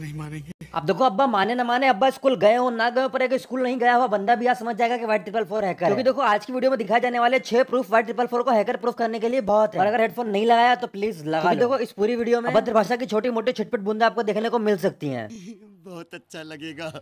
नहीं मानेंगे अब देखो अब्बा माने ना माने अब्बा स्कूल गए हो ना गए पर स्कूल नहीं गया हुआ बंदा भी आज समझ जाएगा कि व्हाइट ट्रिपल फोर हैकर क्योंकि देखो आज की वीडियो में दिखाए जाने वाले छह प्रूफ व्हाइट ट्रिपल फोर को हैकर प्रूफ करने के लिए बहुत है और अगर हेडफोन नहीं लगाया तो प्लीज लगा देखो इस पूरी वीडियो में भद्र भाषा की छोटी मोटी छिटपट बूंदा आपको देखने को मिल सकती है बहुत अच्छा लगेगा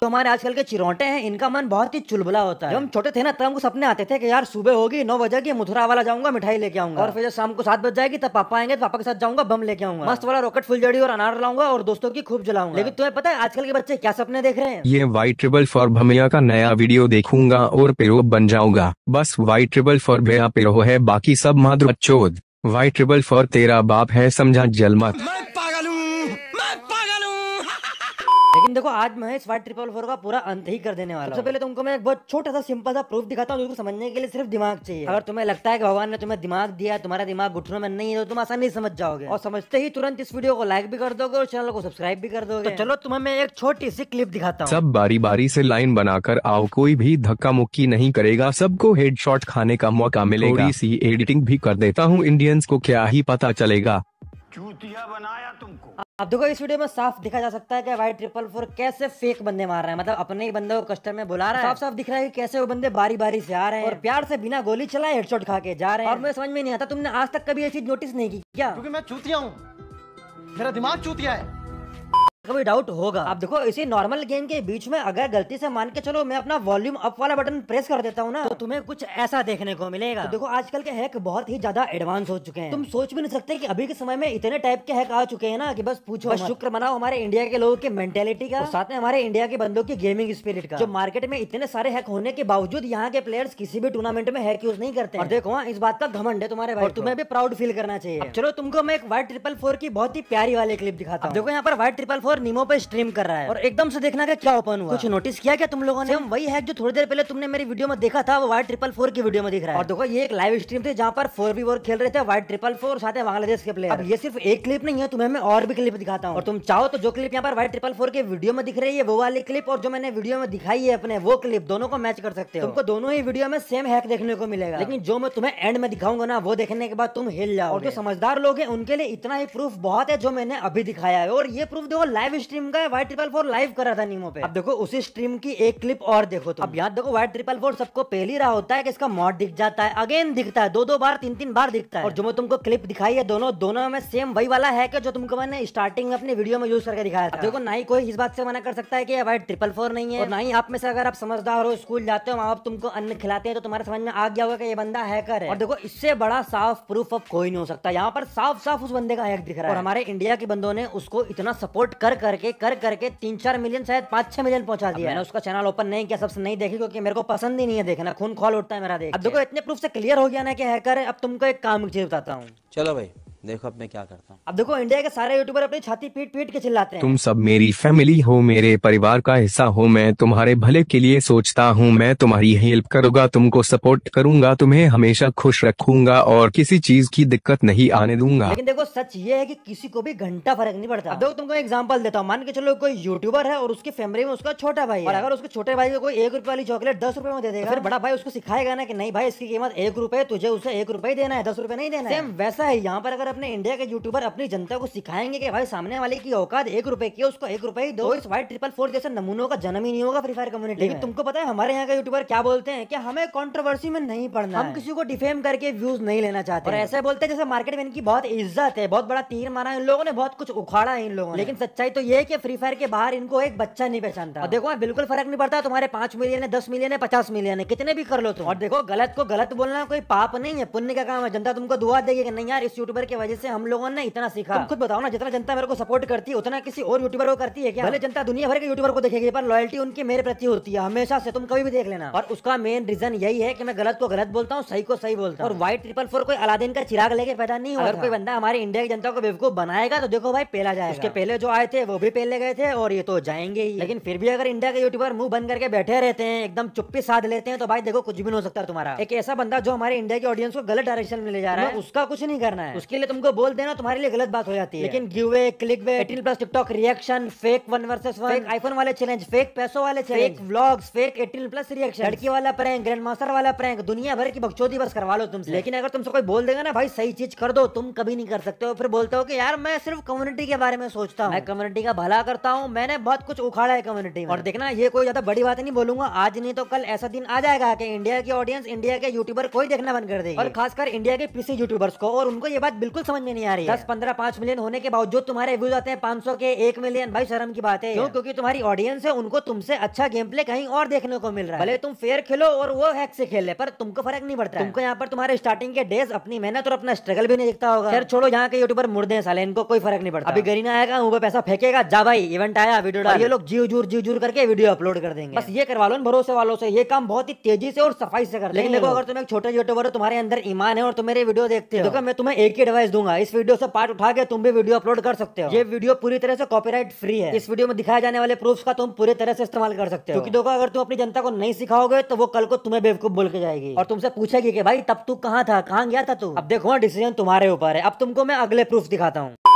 तो हमारे आजकल के चिरौटे हैं इनका मन बहुत ही चुलबुला होता है जब हम छोटे थे ना तब हमको सपने आते थे कि यार सुबह होगी नौ बजे की मथुरा वाला जाऊंगा मिठाई लेके आऊंगा और फिर जब शाम को सात बज जाएगी तब पापा आएंगे तो पापा के साथ जाऊंगा बम लेके आऊंगा मस्त वाला रॉकेट जड़ी और अनार लाऊंगा और दोस्तों की खूब जलाऊंगा लेकिन तुम्हें पता है आजकल के बच्चे क्या सपने देख रहे हैं ये वाइट ट्रिबल फॉर भमिया का नया वीडियो देखूंगा और पेरो बन जाऊंगा बस वाइट ट्रिबल फॉर भैया पेरो है बाकी सब माधुर चोद वाई ट्रिबल फॉर तेरा बाप है समझा जलमत लेकिन देखो आज महेश वाइट ट्रिपल फोर का पूरा अंत ही कर देने वाला सबसे पहले तुमको तो मैं एक बहुत छोटा सा सिंपल सा प्रूफ दिखाता हूँ समझने के लिए सिर्फ दिमाग चाहिए अगर तुम्हें लगता है कि भगवान ने तुम्हें दिमाग दिया तुम्हारा दिमाग घुटनों में नहीं है तो तुम आसानी समझ जाओगे और समझते ही तुरंत इस वीडियो को लाइक भी कर दोगे और चैनल को सब्सक्राइब भी कर दोगे तो चलो तुम्हें मैं एक छोटी सी क्लिप दिखाता हूँ सब बारी बारी से लाइन बनाकर आओ कोई भी धक्का मुक्की नहीं करेगा सबको हेडशॉट खाने का मौका मिलेगा इसी एडिटिंग भी कर देता हूँ इंडियंस को क्या ही पता चलेगा चूतिया बनाए तुमको अब देखो इस वीडियो में साफ दिखा जा सकता है कि वाई ट्रिपल फोर कैसे फेक बंदे मार रहे हैं मतलब अपने ही बंदे को कस्टम में बुला रहा है साफ साफ दिख रहा है कि कैसे वो बंदे बारी बारी से आ रहे हैं और प्यार से बिना गोली चलाए हेडशॉट खा के जा रहे हैं और मुझे समझ में नहीं आता तुमने आज तक कभी ऐसी नोटिस नहीं की क्या क्योंकि मैं चूतिया हूँ मेरा दिमाग चूतिया है कभी डाउट होगा आप देखो इसी नॉर्मल गेम के बीच में अगर गलती से मान के चलो मैं अपना वॉल्यूम अप वाला बटन प्रेस कर देता हूँ ना तो तुम्हें कुछ ऐसा देखने को मिलेगा तो देखो आजकल के हैक बहुत ही ज्यादा एडवांस हो चुके हैं तुम सोच भी नहीं सकते कि अभी के समय में इतने टाइप के हैक आ चुके हैं ना कि बस पूछो बस शुक्र मनाओ हमारे इंडिया के लोगों की मेंटेलिटी का साथ में हमारे इंडिया के बंदों की गेमिंग स्पिरिट का जो मार्केट में इतने सारे हैक होने के बावजूद यहाँ के प्लेयर्स किसी भी टूर्नामेंट में हैक यूज नहीं करते और देखो हाँ, इस बात का घमंड है तुम्हारे भाई तुम्हें तो। भी प्राउड फील करना चाहिए चलो तुमको मैं एक वाइट ट्रिपल फोर की बहुत ही प्यारी वाली क्लिप दिखाता हूँ देखो यहाँ पर वाइट ट्रिपल और निमो पे स्ट्रीम कर रहा है और एकदम से देखना क्या ओपन हुआ कुछ नोटिस किया क्या तुम लोगों ने हम वही है जो थोड़ी देर पहले तुमने मेरी वीडियो में देखा था वो वाइट ट्रिपल फोर की वीडियो में दिख रहा है और देखो ये एक लाइव स्ट्रीम थे जहाँ पर फोर बी खेल रहे थे वाइट ट्रिपल फोर साथ है बांग्लादेश के प्लेयर अब ये सिर्फ एक क्लिप नहीं है तुम्हें मैं और भी क्लिप दिखाता हूँ और तुम चाहो तो जो क्लिप यहाँ पर वाइट ट्रिपल फोर के वीडियो में दिख रही है वो वाली क्लिप और जो मैंने वीडियो में दिखाई है अपने वो क्लिप दोनों को मैच कर सकते हो तुमको दोनों ही वीडियो में सेम हैक देखने को मिलेगा लेकिन जो मैं तुम्हें एंड में दिखाऊंगा ना वो देखने के बाद तुम हिल जाओ और जो समझदार लोग हैं उनके लिए इतना ही प्रूफ बहुत है जो मैंने अभी दिखाया है और ये प्रूफ देखो लाइव स्ट्रीम का वाइट ट्रिपल फोर लाइव करा था नीमो पे अब देखो उसी स्ट्रीम की एक क्लिप और देखो तो अब याद देखो वाइट ट्रिपल फोर सबको पहली रहा होता है कि इसका मॉड दिख जाता है अगेन दिखता है दो दो बार तीन तीन बार दिखता है और जो मैं तुमको क्लिप दिखाई है दोनों दोनों में सेम वही वाला है जो तुमको मैंने स्टार्टिंग में अपने वीडियो में यूज करके दिखाया था देखो ना ही कोई इस बात से मना कर सकता है कि वाइट ट्रिपल फोर नहीं है ना ही आप में से अगर आप समझदार हो स्कूल जाते हो वहाँ तुमको अन्न खिलाते हैं तो तुम्हारे समझ में आ गया होगा कि ये बंदा हैकर है और देखो इससे बड़ा साफ प्रूफ अब कोई नहीं हो सकता यहाँ पर साफ साफ उस बंदे का हैक दिख रहा है और हमारे इंडिया के बंदों ने उसको इतना सपोर्ट कर कर करके कर करके तीन चार मिलियन शायद पाँच छह मिलियन पहुंचा दिया मैंने उसका चैनल ओपन नहीं किया सबसे नहीं देखी क्योंकि मेरे को पसंद ही नहीं है देखना खून खोल उठता है मेरा देख अब देखो इतने प्रूफ से क्लियर हो गया ना कि हैकर है अब तुमको एक काम चीज बताता हूँ चलो भाई देखो अब मैं क्या करता हूँ अब देखो इंडिया के सारे यूट्यूबर अपनी छाती पीट पीट के चिल्लाते हैं तुम सब मेरी फैमिली हो मेरे परिवार का हिस्सा हो मैं तुम्हारे भले के लिए सोचता हूँ मैं तुम्हारी हेल्प करूंगा तुमको सपोर्ट करूंगा तुम्हें हमेशा खुश रखूंगा और किसी चीज की दिक्कत नहीं आने दूंगा लेकिन देखो सच ये है की कि किसी को भी घंटा फर्क नहीं पड़ता देखो तुमको एग्जाम्पल देता हूँ मान के चलो कोई यूट्यूबर है और उसकी फैमिली में उसका छोटा भाई और अगर उसके छोटे भाई को कोई एक रुपए वाली चॉकलेट दस रुपए में दे देगा फिर बड़ा भाई उसको सिखाएगा ना की नहीं भाई इसकी कीमत एक रुपए तुझे उसे एक रुपए देना है दस रुपए नहीं देना वैसा है यहाँ पर अगर अपने इंडिया के यूट्यूबर अपनी जनता को सिखाएंगे कि भाई सामने वाले की औकात एक रुपए की उसको एक रुपए ही दो इस वाइट ट्रिपल फोर जैसे नमूनों का जन्म ही नहीं होगा फ्री फायर कम्युनिटी लेकिन तुमको पता है हमारे यहाँ के यूट्यूबर क्या बोलते हैं कि हमें कॉन्ट्रोवर्सी में नहीं पड़ना हम किसी को डिफेम करके व्यूज नहीं लेना चाहते और ऐसे बोलते हैं जैसे मार्केट में इनकी बहुत इज्जत है बहुत बड़ा तीर मारा इन लोगों ने बहुत कुछ उखाड़ा है इन लोगों ने लेकिन सच्चाई तो ये है कि फ्री फायर के बाहर इनको एक बच्चा नहीं पहचानता देखो बिल्कुल फर्क नहीं पड़ता तुम्हारे पांच मिलियन है दस मिलियन है पचास मिलियन है कितने भी कर लो तुम और देखो गलत को गलत बोलना कोई पाप नहीं है पुण्य का काम है जनता तुमको दुआ देगी कि नहीं यार इस यूट्यूबर के वजह से हम लोगों ने इतना सीखा तुम खुद बताओ ना जितना जनता मेरे को सपोर्ट करती है उतना किसी और यूट्यूबर को करती है क्या भले जनता दुनिया भर के यूट्यूबर को देखेगी पर लॉयल्टी उनकी मेरे प्रति होती है हमेशा से तुम कभी भी देख लेना और उसका मेन रीजन यही है की मैं गलत को गलत बोलता हूँ सही को सही बोलता हूँ और व्हाइट ट्रिपल फोर कोई अलादीन का चिराग लेके पैदा नहीं हुआ कोई बंदा हमारे इंडिया की जनता को बेवकूफ बनाएगा तो देखो भाई पहला जाए उसके पहले जो आए थे वो भी पहले गए थे और ये तो जाएंगे ही लेकिन फिर भी अगर इंडिया के यूट्यूबर मुंह बंद करके बैठे रहते हैं एकदम चुप्पी साध लेते हैं तो भाई देखो कुछ भी हो सकता तुम्हारा एक ऐसा बंदा जो हमारे इंडिया के ऑडियंस को गलत डायरेक्शन में ले जा रहा है उसका कुछ नहीं करना है उसके लिए तुमको बोल देना तुम्हारे लिए गलत बात हो जाती है लेकिन गिवे क्लिक वे eighteen plus TikTok reaction fake one versus one iPhone वाले चैलेंज फेक पैसों वाले challenge fake vlogs fake eighteen plus reaction लड़की वाला प्रैंक ग्रैंड मास्टर वाला प्रैंक दुनिया भर की बकचोदी बस करवा लो तुमसे लेकिन अगर तुमसे कोई बोल देगा ना भाई सही चीज कर दो तुम कभी नहीं कर सकते हो फिर बोलते हो कि यार मैं सिर्फ कम्युनिटी के बारे में सोचता हूँ मैं कम्युनिटी का भला करता हूँ मैंने बहुत कुछ उखाड़ा है कम्युनिटी और देखना ये कोई ज्यादा बड़ी बात नहीं बोलूंगा आज नहीं तो कल ऐसा दिन आ जाएगा कि इंडिया की ऑडियंस इंडिया के यूट्यूबर को ही देखना बंद कर देगी और खासकर इंडिया के पीसी यूट्यूबर्स को और उनको ये बात बिल्कुल बिल्कुल समझ में नहीं आ रही है दस पंद्रह पांच मिलियन होने के बावजूद तुम्हारे व्यूज आते हैं पांच के एक मिलियन भाई शर्म की बात है क्यों क्योंकि तुम्हारी ऑडियंस है उनको तुमसे अच्छा गेम प्ले कहीं और देखने को मिल रहा है भले तुम फेयर खेलो और वो हैक से खेल पर तुमको फर्क नहीं पड़ता तुमको यहाँ पर तुम्हारे स्टार्टिंग के डेज अपनी मेहनत और अपना स्ट्रगल भी नहीं दिखता होगा फिर छोड़ो यहाँ के यूट्यूबर मुर्दे हैं साले इनको कोई फर्क नहीं पड़ता अभी गरीना आएगा वो पैसा फेंकेगा जा भाई इवेंट आया वीडियो डाल ये लोग जीव जूर जीव जूर करके वीडियो अपलोड कर देंगे बस ये करवा लो भरोसे वालों से ये काम बहुत ही तेजी से और सफाई से कर लेकिन देखो अगर तुम एक छोटे यूट्यूबर हो तुम्हारे अंदर ईमान है और तुम मेरे वीडियो देखते हो मैं तुम्हें एक ही एडवाइस भेज दूंगा इस वीडियो से पार्ट उठा के तुम भी वीडियो अपलोड कर सकते हो ये वीडियो पूरी तरह से कॉपीराइट फ्री है इस वीडियो में दिखाए जाने वाले प्रूफ का तुम पूरी तरह से इस्तेमाल कर सकते हो क्योंकि देखो अगर तुम अपनी जनता को नहीं सिखाओगे तो वो कल को तुम्हें बेवकूफ बोल के जाएगी और तुमसे पूछेगी कि भाई तब तू कहाँ था कहाँ गया था तू अब देखो डिसीजन हाँ, तुम्हारे ऊपर है अब तुमको मैं अगले प्रूफ दिखाता हूँ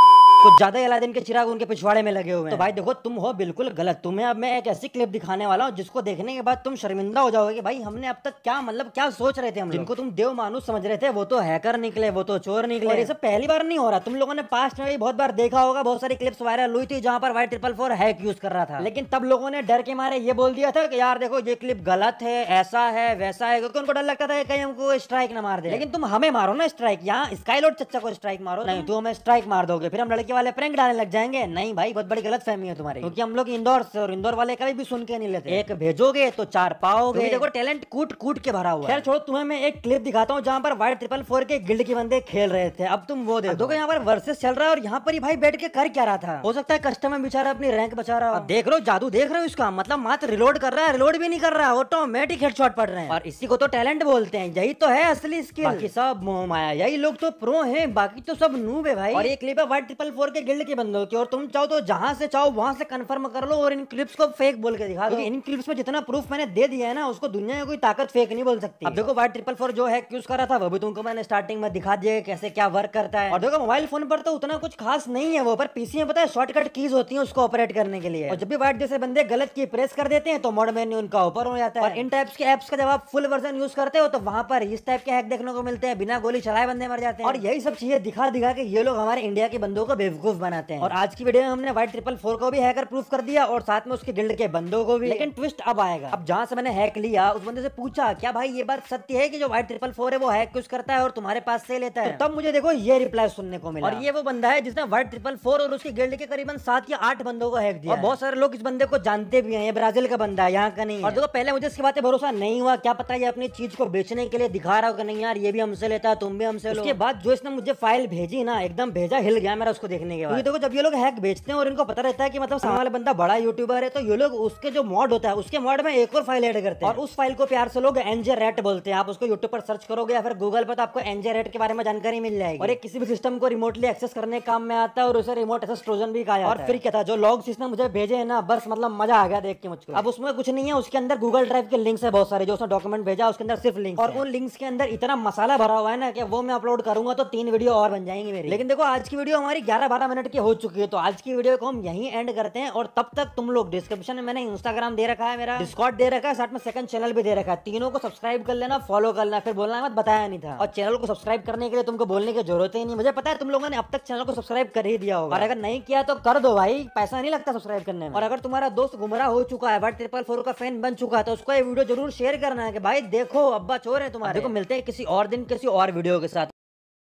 कुछ ज्यादा ही अलादीन के चिराग उनके पिछवाड़े में लगे हुए तो हैं तो भाई देखो तुम हो बिल्कुल गलत तुम्हें अब मैं एक ऐसी क्लिप दिखाने वाला हूँ जिसको देखने के बाद तुम शर्मिंदा हो जाओगे भाई हमने अब तक क्या मतलब क्या सोच रहे थे हम जिनको तुम देव मानु समझ रहे थे वो तो हैकर निकले वो तो चोर निकले ये सब पहली बार नहीं हो रहा तुम लोगों ने पास्ट में भी बहुत बार देखा होगा बहुत सारी क्लिप्स वायरल हुई थी जहाँ पर Y triple four hack use कर रहा था लेकिन तब लोगों ने डर के मारे ये बोल दिया था कि यार देखो ये क्लिप गलत है ऐसा है वैसा है क्योंकि उनको डर लगता था कहीं हमको स्ट्राइक ना मार दे लेकिन तुम हमें मारो ना स्ट्राइक यहाँ स्काई लोड चच्चा को स्ट्राइक मारो नहीं तो हमें स्ट्राइक मार दोगे फिर हम लड़के वाले प्रैंक डालने लग जाएंगे नहीं भाई बहुत बड़ी गलत फहमी है तुम्हारी क्योंकि हम लोग इंदौर से और इंदौर वाले कभी भी सुन के नहीं लेते एक भेजोगे तो चार पाओगे तो देखो टैलेंट कूट कूट के भरा हुआ है छोड़ो तुम्हें मैं एक क्लिप दिखाता हूँ जहाँ पर वाइट ट्रिपल फोर के गिल्ड के बंदे खेल रहे थे अब तुम वो देखो यहाँ पर वर्सेस चल रहा है और यहाँ पर ही भाई बैठ के कर क्या रहा था हो सकता है कस्टमर बेचारा अपनी रैंक बचा रहा है देख रहे हो जादू देख रहे हो इसका मतलब मात्र रिलोड कर रहा है रिलोड भी नहीं कर रहा ऑटोमेटिक हेड शॉट पड़ रहे हैं और इसी को तो टैलेंट बोलते हैं यही तो है असली स्किल बाकी सब मोह माया यही लोग तो प्रो है बाकी तो सब नूब है भाई और ये क्लिप है वाइट ट्रिपल फोर फोर के गिल्ड के बंदों की और तुम चाहो तो जहां से चाहो वहां से कंफर्म कर लो और इन क्लिप्स को फेक बोल के दिखा दो हाँ। इन क्लिप्स में जितना प्रूफ मैंने दे दिया है ना उसको दुनिया में कोई ताकत फेक नहीं बोल सकती अब देखो वाइट ट्रिपल फोर जो है यूज कर रहा था वो भी तुमको मैंने स्टार्टिंग में दिखा दिया कैसे क्या वर्क करता है और देखो मोबाइल फोन पर तो उतना कुछ खास नहीं है वो पर पीसी में पता है शॉर्टकट कीज होती है उसको ऑपरेट करने के लिए और जब भी वाइट जैसे बंदे गलत की प्रेस कर देते हैं तो मॉड मेन्यू उनका ऊपर हो जाता है इन टाइप्स के एप्स का जब आप फुल वर्जन यूज करते हो तो वहां पर इस टाइप के हैक देखने को मिलते हैं बिना गोली चलाए बंदे मर जाते हैं और यही सब चीजें दिखा दिखा के ये लोग हमारे इंडिया के बंदों को बेवकूफ बनाते हैं और आज की वीडियो में हमने वाइट ट्रिपल फोर को भी हैकर प्रूफ कर दिया और साथ में उसके गिल्ड के बंदों को भी लेकिन ट्विस्ट अब आएगा अब जहाँ से मैंने हैक लिया उस बंदे से पूछा क्या भाई ये बात सत्य है की जो व्हाइट ट्रिपल फोर है वो हैक कुछ करता है और तुम्हारे पास से लेता है तो तब मुझे देखो ये रिप्लाई सुनने को मिला और ये वो बंदा है जिसने व्हाइट ट्रिपल फोर और उसके गिल्ड के करीबन सात या आठ बंदों को हैक दिया बहुत सारे लोग इस बंदे को जानते भी है ब्राजील का बंदा है यहाँ का नहीं और देखो पहले मुझे इसके बातें भरोसा नहीं हुआ क्या पता ये अपनी चीज को बेचने के लिए दिखा रहा होगा नहीं यार ये भी हमसे लेता है तुम भी हमसे लो उसके बाद जो इसने मुझे फाइल भेजी ना एकदम भेजा हिल गया मेरा उसको देखने के बाद देखो जब ये लोग हैक बेचते हैं और इनको पता रहता है कि मतलब सामने बंदा बड़ा यूट्यूबर है तो ये लोग उसके जो मॉड होता है उसके मॉड में एक और फाइल ऐड करते हैं और उस फाइल को प्यार से लोग एनजे रेट बोलते हैं आप उसको यूट्यूब पर सर्च करोगे या फिर गूगल पर तो आपको एनजे रेट के बारे में जानकारी मिल जाएगी और एक किसी भी सिस्टम को रिमोटली एक्सेस करने के काम में आता है और उसे रिमोट एक्सेस ट्रोजन भी कहा और फिर क्या था जो लॉग जिसने मुझे भेजे है ना बस मतलब मजा आ गया देख के मुझको अब उसमें कुछ नहीं है उसके अंदर गूगल ड्राइव के लिंक्स है बहुत सारे जो उसने डॉक्यूमेंट भेजा उसके अंदर सिर्फ लिंक और उन लिंक्स के अंदर इतना मसाला भरा हुआ है ना कि वो मैं अपलोड करूंगा तो तीन वीडियो और बन जाएंगे मेरी लेकिन देखो आज की वीडियो हमारी ग्यारह ग्यारह बारह मिनट की हो चुकी है तो आज की वीडियो को हम यहीं एंड करते हैं और तब तक तुम लोग डिस्क्रिप्शन में मैंने इंस्टाग्राम दे रखा है मेरा डिस्कॉट दे रखा है साथ में सेकंड चैनल भी दे रखा है तीनों को सब्सक्राइब कर लेना फॉलो कर लेना फिर बोलना मत बताया नहीं था और चैनल को सब्सक्राइब करने के लिए तुमको बोलने की जरूरत ही नहीं मुझे पता है तुम लोगों ने अब तक चैनल को सब्सक्राइब कर ही दिया होगा और अगर नहीं किया तो कर दो भाई पैसा नहीं लगता सब्सक्राइब करने में और अगर तुम्हारा दोस्त गुमराह हो चुका है बट ट्रिपल फोर का फैन बन चुका है तो उसको ये वीडियो जरूर शेयर करना है कि भाई देखो अब्बा चोर है तुम्हारे देखो मिलते हैं किसी और दिन किसी और वीडियो के साथ